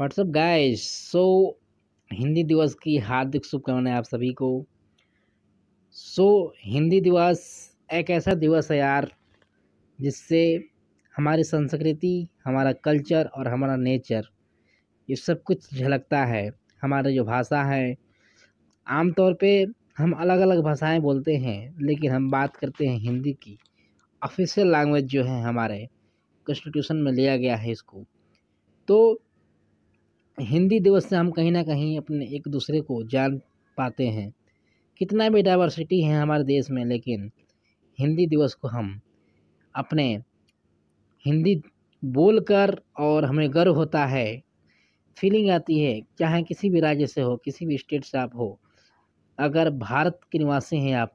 WhatsApp guys so Hindi दिवस की हार्दिक शुभकामनाएं आप सभी को सो so, हिंदी दिवस एक ऐसा दिवस है यार जिससे हमारी संस्कृति हमारा कल्चर और हमारा नेचर ये सब कुछ झलकता है हमारा जो भाषा है आमतौर पे हम अलग अलग भाषाएं बोलते हैं लेकिन हम बात करते हैं हिंदी की ऑफिशियल लैंग्वेज जो है हमारे कॉन्स्टिट्यूशन में लिया गया है इसको तो हिंदी दिवस से हम कहीं ना कहीं अपने एक दूसरे को जान पाते हैं कितना भी डाइवर्सिटी है हमारे देश में लेकिन हिंदी दिवस को हम अपने हिंदी बोलकर और हमें गर्व होता है फीलिंग आती है चाहे किसी भी राज्य से हो किसी भी स्टेट से आप हो अगर भारत के निवासी हैं आप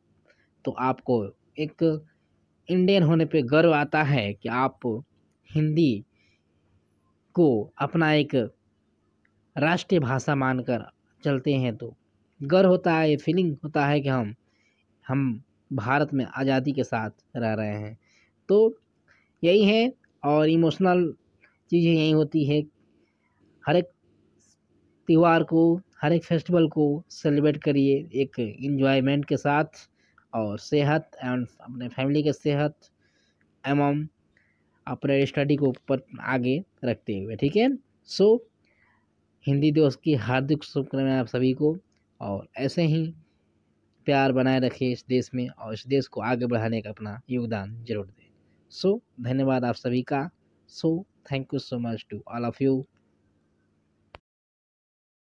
तो आपको एक इंडियन होने पे गर्व आता है कि आप हिंदी को अपना एक राष्ट्रीय भाषा मानकर चलते हैं तो गर्व होता है ये फीलिंग होता है कि हम हम भारत में आज़ादी के साथ रह रहे हैं तो यही है और इमोशनल चीज़ें यही होती है हर एक त्यौहार को हर एक फेस्टिवल को सेलिब्रेट करिए एक इन्जॉयमेंट के साथ और सेहत एवं अपने फैमिली के सेहत एवं अपने स्टडी को ऊपर आगे रखते हुए ठीक है सो हिंदी दिवस की हार्दिक शुभकामनाएं आप सभी को और ऐसे ही प्यार बनाए रखें इस देश में और इस देश को आगे बढ़ाने का अपना योगदान जरूर दें सो so, धन्यवाद आप सभी का so thank you so much to all of you